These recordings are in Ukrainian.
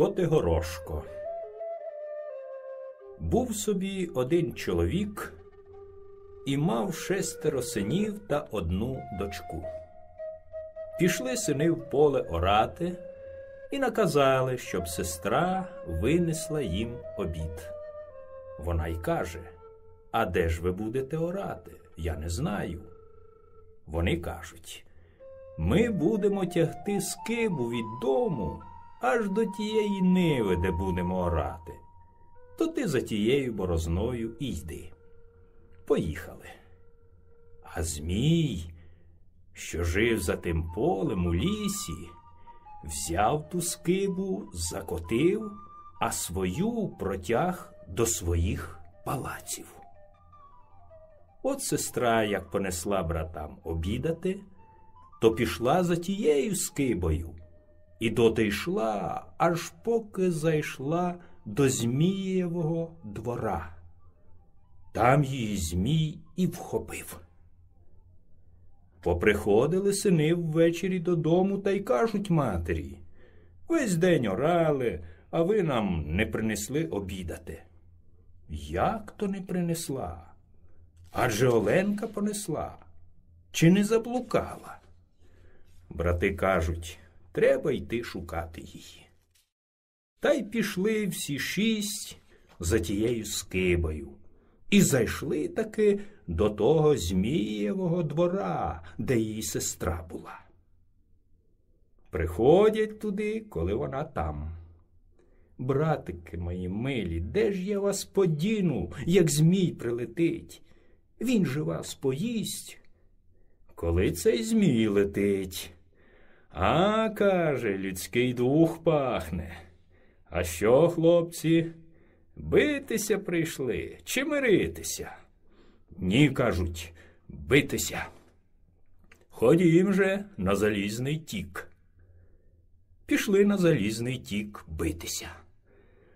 Котигорошко. Був собі один чоловік і мав шестеро синів та одну дочку. Пішли сини в поле орати і наказали, щоб сестра винесла їм обід. Вона й каже А де ж ви будете орати? Я не знаю. Вони кажуть Ми будемо тягти скибу від дому аж до тієї ниви, де будемо орати. То ти за тією борозною і йди. Поїхали. А Змій, що жив за тим полем у лісі, взяв ту скибу, закотив, а свою протяг до своїх палаців. От сестра, як понесла братам обідати, то пішла за тією скибою і доти йшла, аж поки зайшла до Змієвого двора. Там її Змій і вхопив. Поприходили сини ввечері додому та й кажуть матері весь день орали, а ви нам не принесли обідати. Як то не принесла? Адже Оленка понесла, чи не заблукала? Брати кажуть треба йти шукати її. Та й пішли всі шість за тією скибою і зайшли таки до того Змієвого двора, де її сестра була. Приходять туди, коли вона там. Братики мої милі, де ж я вас подіну, як Змій прилетить? Він же вас поїсть, коли цей Змій летить. А, каже, людський дух пахне. А що, хлопці, битися прийшли чи миритися? Ні, кажуть, битися. Ходім же на залізний тік. Пішли на залізний тік битися.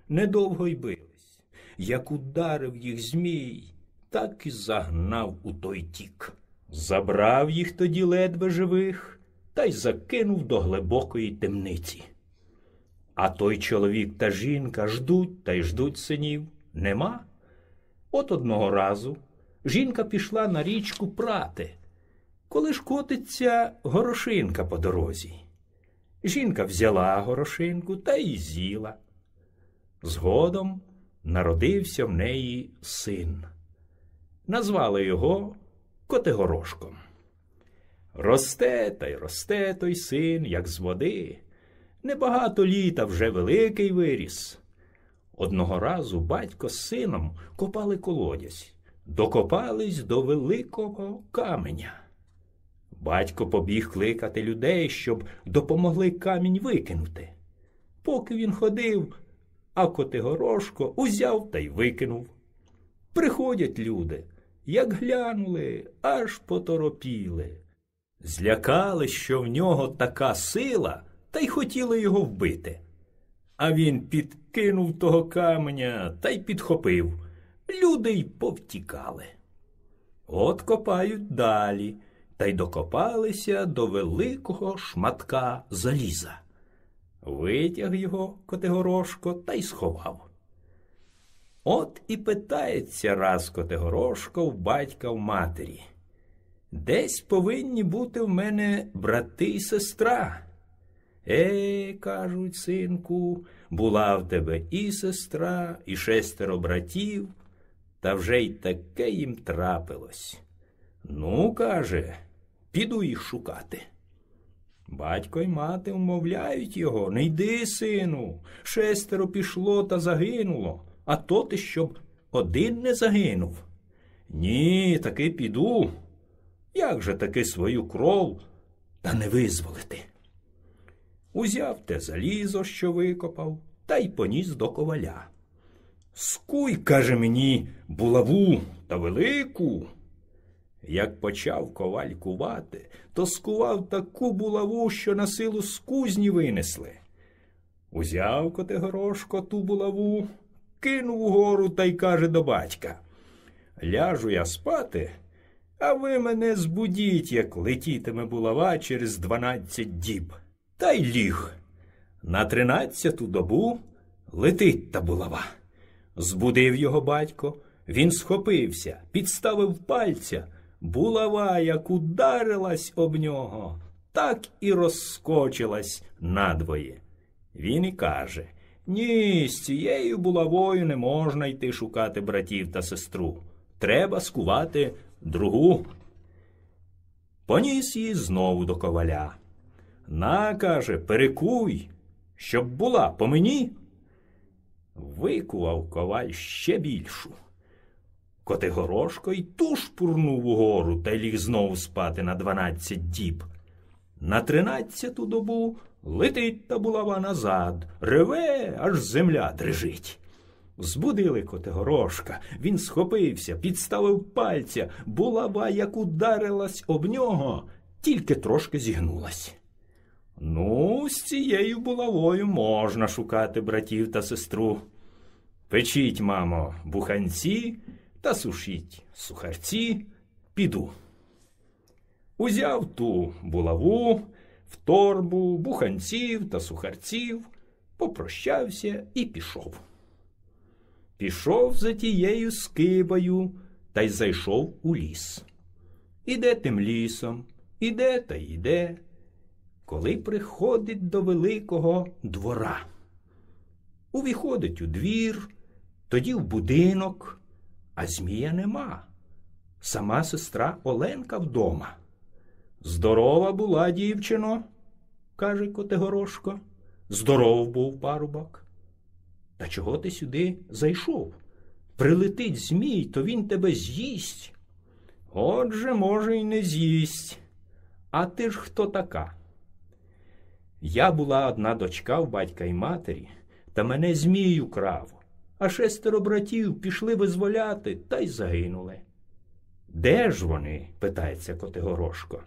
Недовго й бились. Як ударив їх Змій, так і загнав у той тік. Забрав їх тоді ледве живих та й закинув до глибокої темниці. А той чоловік та жінка ждуть та й ждуть синів. Нема. От одного разу жінка пішла на річку прати, коли ж котиться горошинка по дорозі. Жінка взяла горошинку та й з'їла. Згодом народився в неї син. Назвали його Котигорошком. Росте та й росте той син, як з води. Небагато літа вже великий виріс. Одного разу батько з сином копали колодязь, докопались до великого каменя. Батько побіг кликати людей, щоб допомогли камінь викинути. Поки він ходив, а Котигорошко узяв та й викинув. Приходять люди, як глянули, аж поторопіли. Злякали, що в нього така сила, та й хотіли його вбити. А він підкинув того каменя та й підхопив. Люди й повтікали. От копають далі, та й докопалися до великого шматка заліза. Витяг його Котигорошко та й сховав. От і питається раз Котигорошко в батька в матері. Десь повинні бути в мене брати і сестра. Е, кажуть, синку, була в тебе і сестра, і шестеро братів, та вже й таке їм трапилось. Ну, каже, піду їх шукати. Батько й мати вмовляють його не йди, сину, шестеро пішло та загинуло, а то ти щоб один не загинув. Ні, таки піду. Як же таки свою кров та не визволити? Узяв те залізо, що викопав, та й поніс до коваля. Скуй, каже мені, булаву та велику. Як почав коваль кувати, то скував таку булаву, що на силу з кузні винесли. Узяв Котигорошко ту булаву, кинув угору та й каже до батька Ляжу я спати, а ви мене збудіть, як летітиме булава через дванадцять діб. Та й ліг. На тринадцяту добу летить та булава. Збудив його батько, він схопився, підставив пальця. Булава, як ударилась об нього, так і розскочилась надвоє. Він і каже Ні, з цією булавою не можна йти шукати братів та сестру. Треба скувати другу. Поніс її знову до коваля. На, каже, перекуй, щоб була по мені. Викував коваль ще більшу. Котигорошко й туш пурнув угору та ліг знову спати на дванадцять діб. На тринадцяту добу летить та булава назад, реве, аж земля дрижить. Збудили Котигорошка. Він схопився, підставив пальця, булава, як ударилась об нього, тільки трошки зігнулась. Ну, з цією булавою можна шукати братів та сестру. Печіть, мамо, буханці та сушіть сухарці, піду. Узяв ту булаву в торбу буханців та сухарців, попрощався і пішов пішов за тією скибою та й зайшов у ліс. Іде тим лісом, іде та йде, коли приходить до великого двора. Увіходить у двір, тоді в будинок, а Змія нема. Сама сестра Оленка вдома. Здорова була дівчино, каже Котигорошко. Здоров був парубок. Та чого ти сюди зайшов? Прилетить Змій, то він тебе з'їсть. Отже, може, й не з'їсть. А ти ж хто така? Я була одна дочка в батька й матері, та мене Змій украв, а шестеро братів пішли визволяти та й загинули. Де ж вони? питається Котигорошко.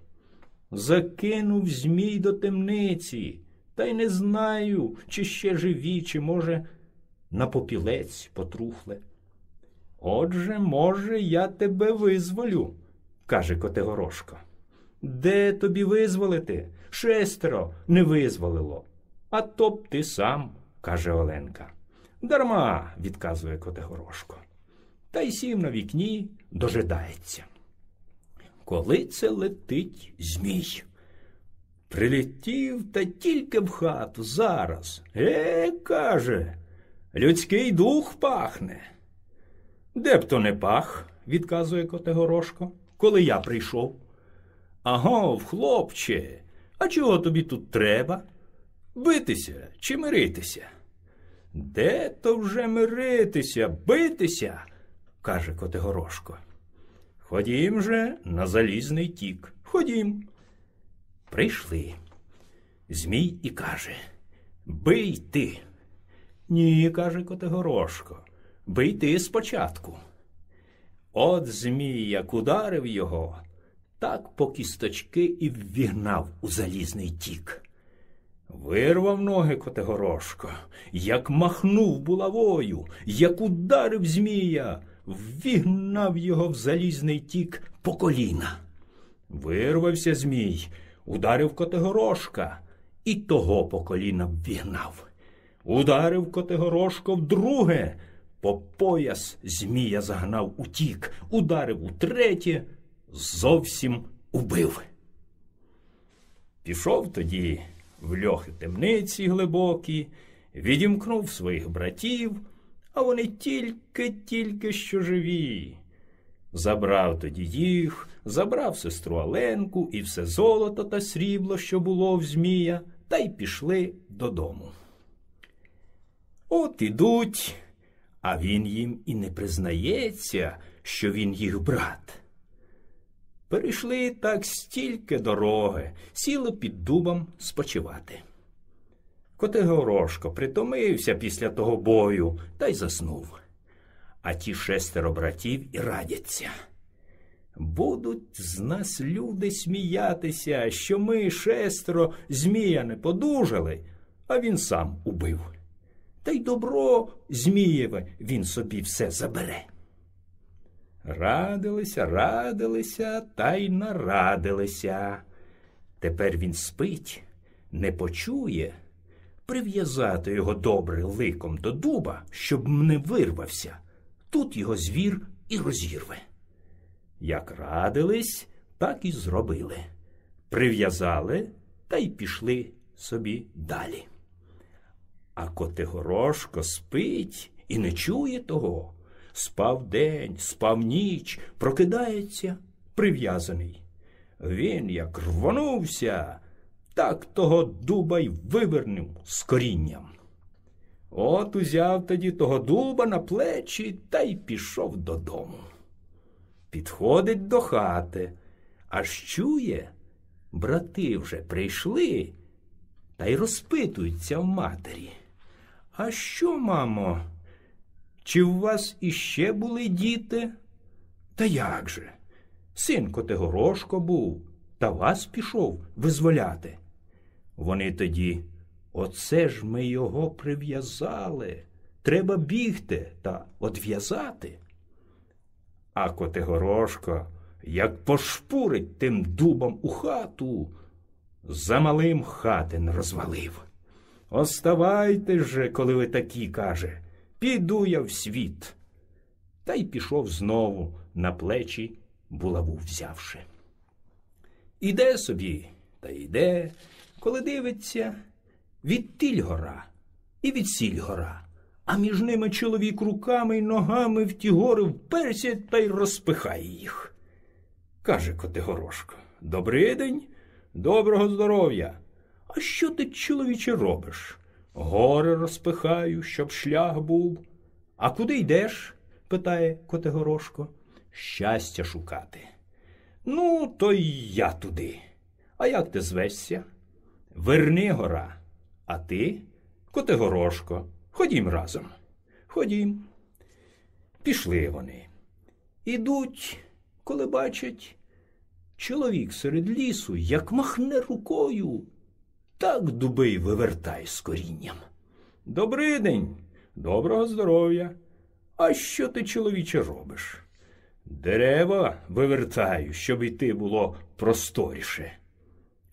Закинув Змій до темниці, та й не знаю, чи ще живі, чи, може, на попілець потрухле. Отже, може, я тебе визволю, каже Котигорошко. Де тобі визволити? Шестеро не визволило. А то б ти сам, каже Оленка. Дарма, відказує Котигорошко. Та й сів на вікні, дожидається. Коли це летить Змій? Прилетів та тільки в хату зараз. Е, каже, Людський дух пахне. Де б то не пах, відказує Котегорошко, коли я прийшов. Агов, хлопче, а чого тобі тут треба? Битися чи миритися? Де то вже миритися, битися? каже Котигорошко. Ходім же на залізний тік. Ходім. Прийшли. Змій і каже Бий ти. Ні, каже Котигорошко, би йти спочатку. От Змій як ударив його, так по кісточки і ввігнав у залізний тік. Вирвав ноги Котигорошко, як махнув булавою, як ударив Змія, ввігнав його в залізний тік по коліна. Вирвався Змій, ударив Котигорошка і того по коліна ввігнав ударив Котигорошко вдруге, по пояс Змія загнав утік, ударив утретє, зовсім убив. Пішов тоді в льохи темниці глибокі, відімкнув своїх братів, а вони тільки, тільки що живі. Забрав тоді їх, забрав сестру Аленку і все золото та срібло, що було в Змія, та й пішли додому. От ідуть, а він їм і не признається, що він їх брат. Перейшли так стільки дороги, сіли під дубом спочивати. Котигорошко притомився після того бою та й заснув. А ті шестеро братів і радяться. Будуть з нас люди сміятися, що ми шестеро змія не подужали, а він сам убив та й добро Змієве він собі все забере. Радилися, радилися та й нарадилися. Тепер він спить, не почує, прив'язати його добре ликом до дуба, щоб не вирвався. Тут його звір і розірве. Як радились, так і зробили. Прив'язали та й пішли собі далі. А Котигорошко спить і не чує того. Спав день, спав ніч, прокидається прив'язаний. Він як рвонувся, так того дуба й вивернув з корінням. От узяв тоді того дуба на плечі та й пішов додому. Підходить до хати, аж чує, брати вже прийшли та й розпитуються в матері. А що, мамо? Чи у вас іще були діти? Та як же? Синко ти горошко був, та вас пішов визволяти. Вони тоді, оце ж ми його прив'язали. Треба бігти та одв'язати. А Котигорошко, як пошпурить тим дубом у хату, за малим хатин розвалив. Оставайте же, коли ви такі, каже, піду я в світ. Та й пішов знову на плечі, булаву взявши. Іде собі, та йде, коли дивиться від тільгора і від сіль гора, а між ними чоловік руками й ногами в ті гори вперся та й розпихає їх. Каже Котигорошко Добрий день, доброго здоров'я. А що ти, чоловіче, робиш? Горе розпихаю, щоб шлях був. А куди йдеш? питає Котигорошко. Щастя шукати. Ну, то й я туди. А як ти звешся? Верни гора. А ти, Котигорошко, ходім разом. Ходім. Пішли вони. Ідуть, коли бачать, чоловік серед лісу, як махне рукою. Так дуби й вивертай з корінням. «Добрий день! доброго здоров'я. А що ти, чоловіче, робиш? Дерева вивертаю, щоб йти було просторіше.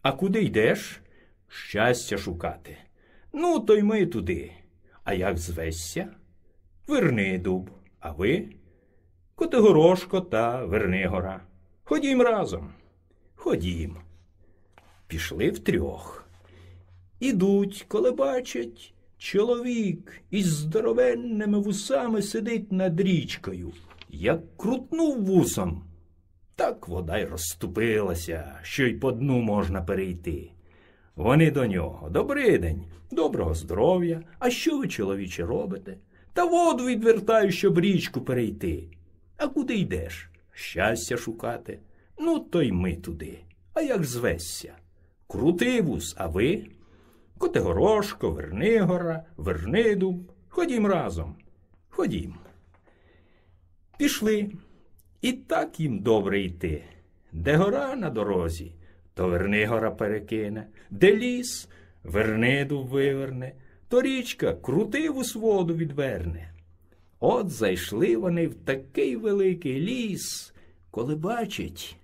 А куди йдеш? Щастя шукати. Ну, то й ми туди. А як звесься? Верни дуб, а ви? Котигорошко та Вернигора. Ходім разом. Ходім. Пішли втрьох. Ідуть, коли бачать, чоловік із здоровенними вусами сидить над річкою. Як крутнув вусом, так вода й розступилася, що й по дну можна перейти. Вони до нього добрий день, доброго здоров'я. А що ви, чоловіче, робите? Та воду відвертаю, щоб річку перейти. А куди йдеш? Щастя шукати. Ну, то й ми туди. А як звесься? Крутий вус, а ви? Котигорошко, Вернигора, Вернидуб. Ходім разом. Ходім. Пішли. І так їм добре йти. Де гора на дорозі, то Вернигора перекине, де ліс, Вернидуб виверне, то річка крутиву своду відверне. От зайшли вони в такий великий ліс, коли бачать,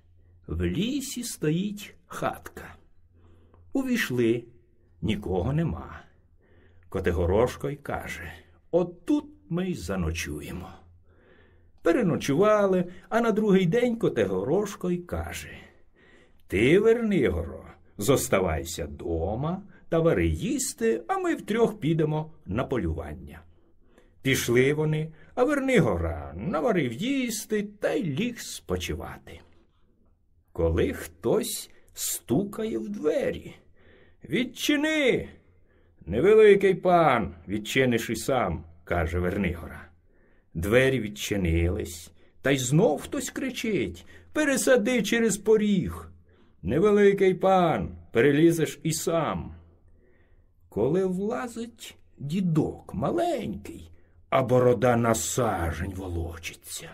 в лісі стоїть хатка. Увійшли нікого нема. Котигорошко й каже Отут ми й заночуємо. Переночували, а на другий день Котигорошко й каже Ти, Вернигоро, зоставайся дома та вари їсти, а ми втрьох підемо на полювання. Пішли вони, а Вернигора наварив їсти та й ліг спочивати. Коли хтось стукає в двері, Відчини. Невеликий пан, відчиниш і сам, каже Вернигора. Двері відчинились, та й знов хтось кричить Пересади через поріг. Невеликий пан, перелізеш і сам. Коли влазить дідок маленький, а борода на сажень волочиться,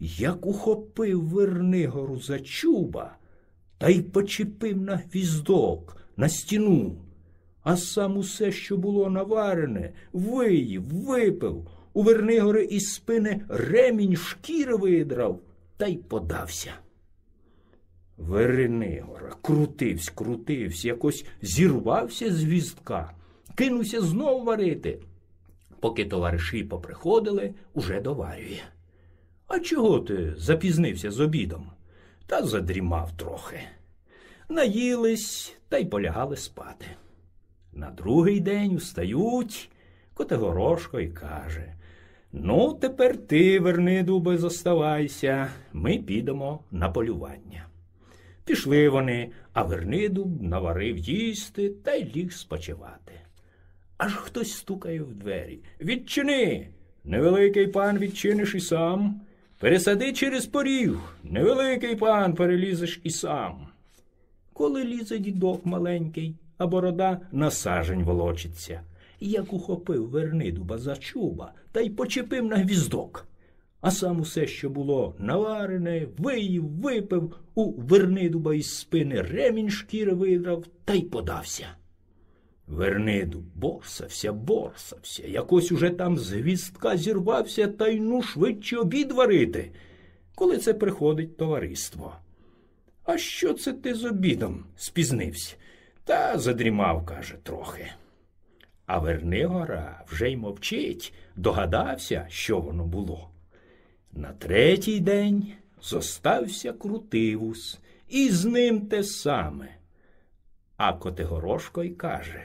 як ухопив Вернигору за чуба та й почепив на гвіздок на стіну, а сам усе, що було наварене, виїв, випив, у Вернигори із спини ремінь шкіри видрав та й подався. Веренигора крутивсь, крутивсь, якось зірвався з вістка, кинувся знов варити. Поки товариші поприходили, уже доварює. А чого ти запізнився з обідом? Та задрімав трохи наїлись та й полягали спати. На другий день устають, Котигорошко й каже Ну, тепер ти, верни, дуби, зоставайся, ми підемо на полювання. Пішли вони, а Вернидуб наварив їсти та й ліг спочивати. Аж хтось стукає в двері. Відчини. Невеликий пан відчиниш і сам. Пересади через поріг. Невеликий пан перелізеш і сам коли лізе дідок маленький, а борода на сажень волочиться. Як ухопив верниду базачуба та й почепив на гвіздок. А сам усе, що було наварене, виїв, випив, у вернидуба із спини ремінь шкіри видрав та й подався. Верниду борсався, борсався, якось уже там з гвіздка зірвався та й ну швидше обід варити. Коли це приходить товариство. А що це ти з обідом спізнився? Та задрімав, каже, трохи. А Вернигора вже й мовчить, догадався, що воно було. На третій день зостався крутивус, і з ним те саме. А Котигорошко й каже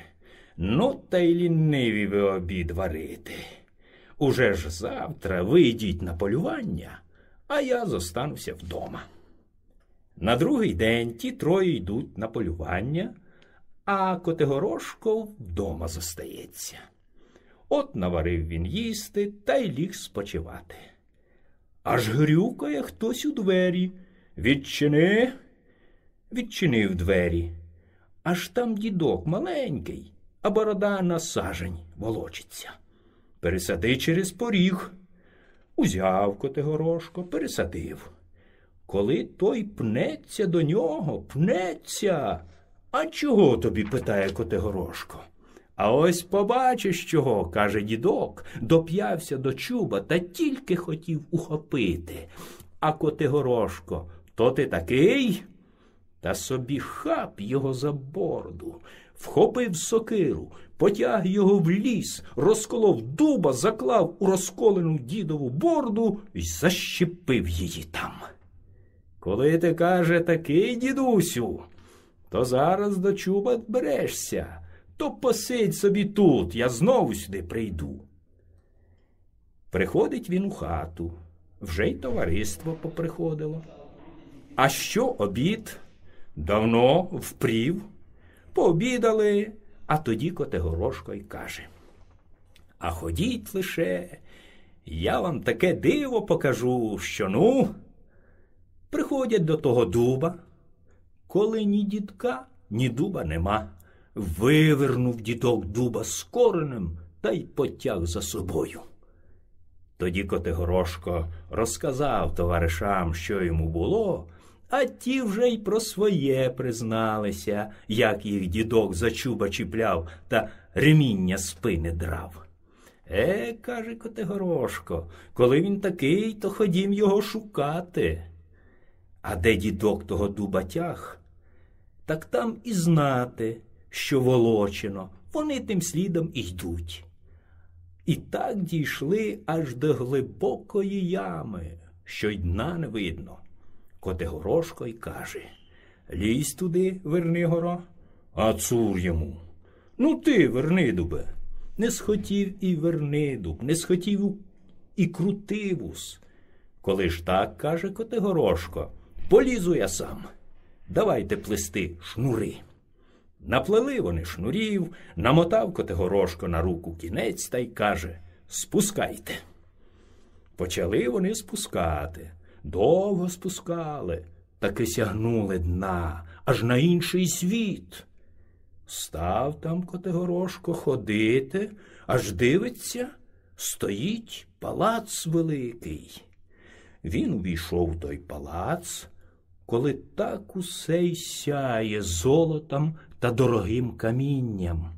Ну, та й ліниві ви обід варити. Уже ж завтра ви йдіть на полювання, а я зостануся вдома. На другий день ті троє йдуть на полювання, а Котигорошко вдома зостається. От наварив він їсти та й ліг спочивати. Аж грюкає хтось у двері. Відчини, відчинив двері. Аж там дідок маленький, а борода на сажень волочиться. Пересади через поріг. Узяв Котигорошко, пересадив коли той пнеться до нього, пнеться. А чого тобі? питає Котигорошко. А ось побачиш чого, каже дідок, доп'явся до чуба та тільки хотів ухопити. А Котигорошко, то ти такий? Та собі хап його за борду, вхопив сокиру, потяг його в ліс, розколов дуба, заклав у розколену дідову борду й защепив її там. Коли ти каже такий, дідусю, то зараз до чуба берешся, то посидь собі тут, я знову сюди прийду. Приходить він у хату, вже й товариство поприходило. А що обід? Давно впрів, пообідали, а тоді Котигорошко й каже. А ходіть лише, я вам таке диво покажу, що ну. Приходять до того дуба, коли ні дідка, ні дуба нема. Вивернув дідок дуба з коренем та й потяг за собою. Тоді Котигорошко розказав товаришам, що йому було, а ті вже й про своє призналися, як їх дідок за чуба чіпляв та реміння спини драв. Е, каже Котигорошко, коли він такий, то ходім його шукати. А де дідок того дуба тяг, так там і знати, що волочено, вони тим слідом і йдуть. І так дійшли аж до глибокої ями, що й дна не видно. Котигорошко й каже Лізь туди, Вернигоро, а цур йому. Ну ти, Вернидубе, не схотів і Вернидуб, не схотів і крутивус. Коли ж так каже Котигорошко, Полізу я сам. Давайте плести шнури. Наплели вони шнурів, намотав Котигорошко на руку кінець та й каже Спускайте. Почали вони спускати. Довго спускали, таки сягнули дна, аж на інший світ. Став там Котигорошко ходити, аж дивиться, стоїть палац великий. Він увійшов в той палац коли так усе й сяє золотом та дорогим камінням.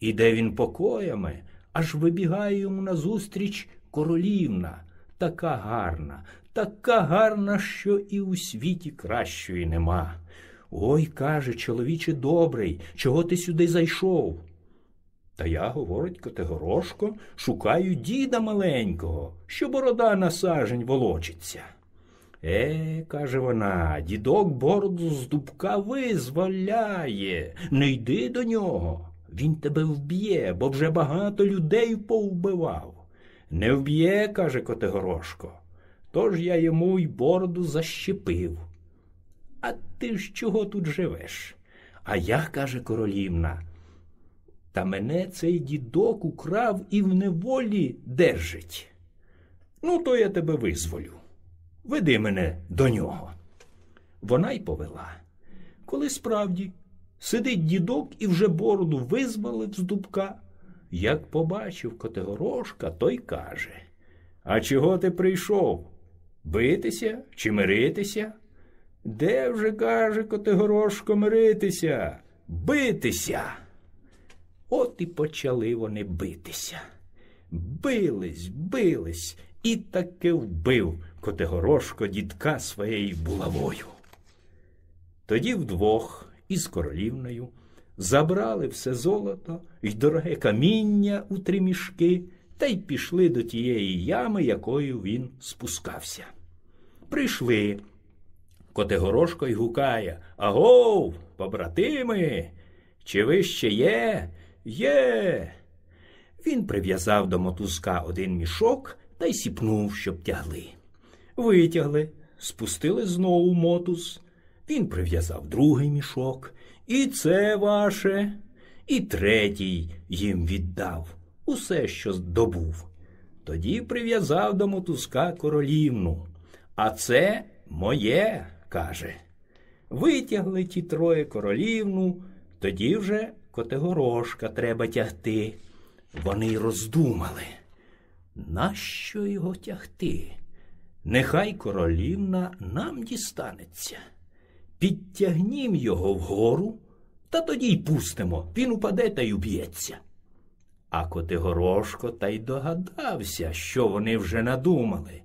Іде він покоями, аж вибігає йому назустріч королівна, така гарна, така гарна, що і у світі кращої нема. Ой, каже, чоловіче добрий, чого ти сюди зайшов? Та я, говорить Котигорошко, шукаю діда маленького, що борода на сажень волочиться. Е, каже вона, дідок бороду з дубка визволяє. Не йди до нього. Він тебе вб'є, бо вже багато людей повбивав. Не вб'є, каже Котигорошко. Тож я йому й бороду защепив. А ти ж чого тут живеш? А я, каже королівна, та мене цей дідок украв і в неволі держить. Ну, то я тебе визволю. Веди мене до нього. Вона й повела. Коли справді сидить дідок і вже бороду визбалив з дубка. Як побачив Котигорошка, той каже А чого ти прийшов? Битися чи миритися? Де вже, каже, Котигорошко, миритися? Битися. От і почали вони битися. Бились, бились і таки вбив. Котигорошко дідка своєю булавою. Тоді вдвох із королівною забрали все золото й дороге каміння у три мішки та й пішли до тієї ями, якою він спускався. Прийшли. Котигорошко й гукає Агов, побратими, чи ви ще є? Є. Він прив'язав до мотузка один мішок та й сіпнув, щоб тягли витягли, спустили знову мотуз, Він прив'язав другий мішок. І це ваше, і третій їм віддав усе, що здобув. Тоді прив'язав до мотузка королівну. А це моє, каже. Витягли ті троє королівну, тоді вже Котигорошка треба тягти. Вони роздумали, нащо його тягти? Нехай королівна нам дістанеться. Підтягнім його вгору, та тоді й пустимо. Він упаде та й уб'ється. А Котигорошко та й догадався, що вони вже надумали.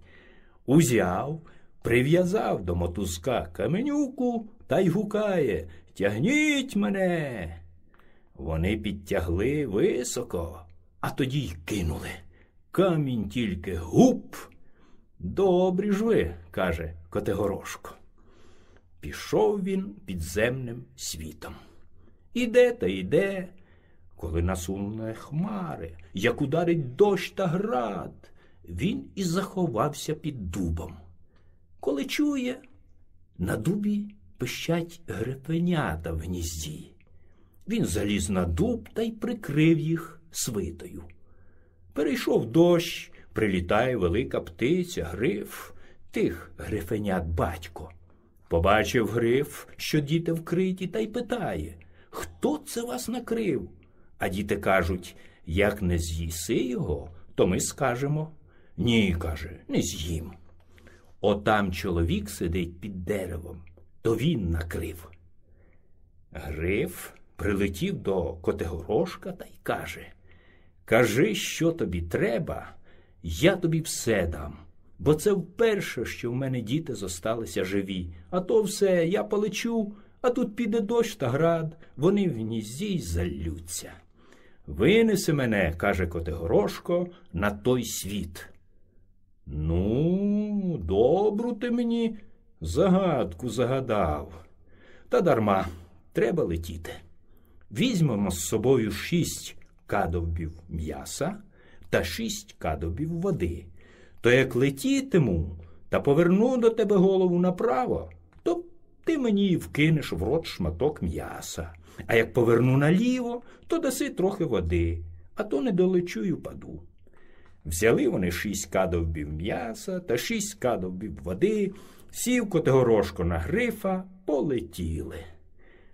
Узяв, прив'язав до мотузка каменюку та й гукає Тягніть мене. Вони підтягли високо, а тоді й кинули. Камінь тільки гуп. Добрі ж ви, каже Котегорошко. Пішов він підземним світом. Іде та йде, коли насуне хмари, як ударить дощ та град, він і заховався під дубом. Коли чує, на дубі пищать грепенята в гнізді. Він заліз на дуб та й прикрив їх свитою. Перейшов дощ, прилітає велика птиця, гриф, тих грифенят батько. Побачив гриф, що діти вкриті, та й питає Хто це вас накрив? А діти кажуть як не з'їси його, то ми скажемо Ні, каже, не з'їм. Отам чоловік сидить під деревом, то він накрив. Гриф прилетів до Котигорошка та й каже Кажи, що тобі треба, я тобі все дам, бо це вперше, що в мене діти зосталися живі. А то все я полечу, а тут піде дощ та град, вони в нізі й залються. Винеси мене, каже Котигорошко, на той світ. Ну, добру ти мені загадку загадав. Та дарма треба летіти. Візьмемо з собою шість кадовбів м'яса та шість кадобів води. То як летітиму та поверну до тебе голову направо, то ти мені вкинеш в рот шматок м'яса, а як поверну наліво, то даси трохи води, а то не долечу й упаду. Взяли вони шість кадовбів м'яса та шість кадовбів води, сів Котигорошко на грифа, полетіли.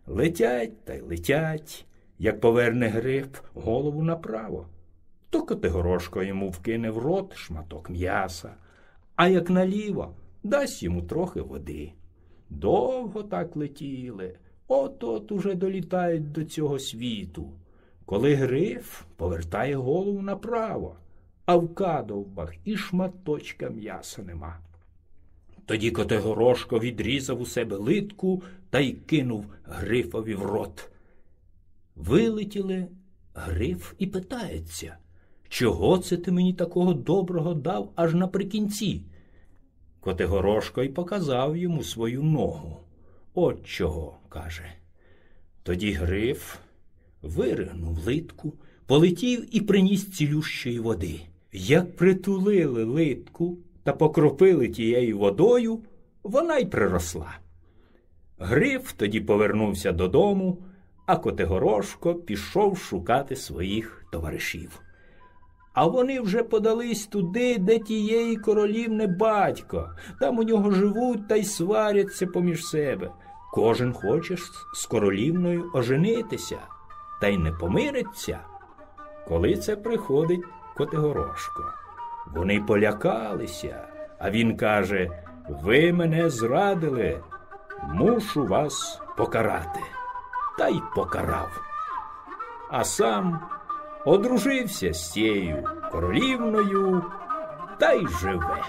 Летять та й летять, як поверне гриф голову направо то Категорошко йому вкине в рот шматок м'яса, а як наліво дасть йому трохи води. Довго так летіли, от от уже долітають до цього світу. Коли гриф повертає голову направо, а в кадовбах і шматочка м'яса нема. Тоді Котигорошко відрізав у себе литку та й кинув грифові в рот. Вилетіли гриф і питається. Чого це ти мені такого доброго дав аж наприкінці? Котигорошко й показав йому свою ногу. От чого, каже. Тоді Гриф виригнув литку, полетів і приніс цілющої води. Як притулили литку та покропили тією водою, вона й приросла. Гриф тоді повернувся додому, а Котигорошко пішов шукати своїх товаришів. А вони вже подались туди, де тієї королівни батько. Там у нього живуть та й сваряться поміж себе. Кожен хоче з королівною оженитися, та й не помириться. Коли це приходить Котигорошко. Вони полякалися, а він каже Ви мене зрадили, мушу вас покарати. Та й покарав. А сам одружився з тією королівною та й живе.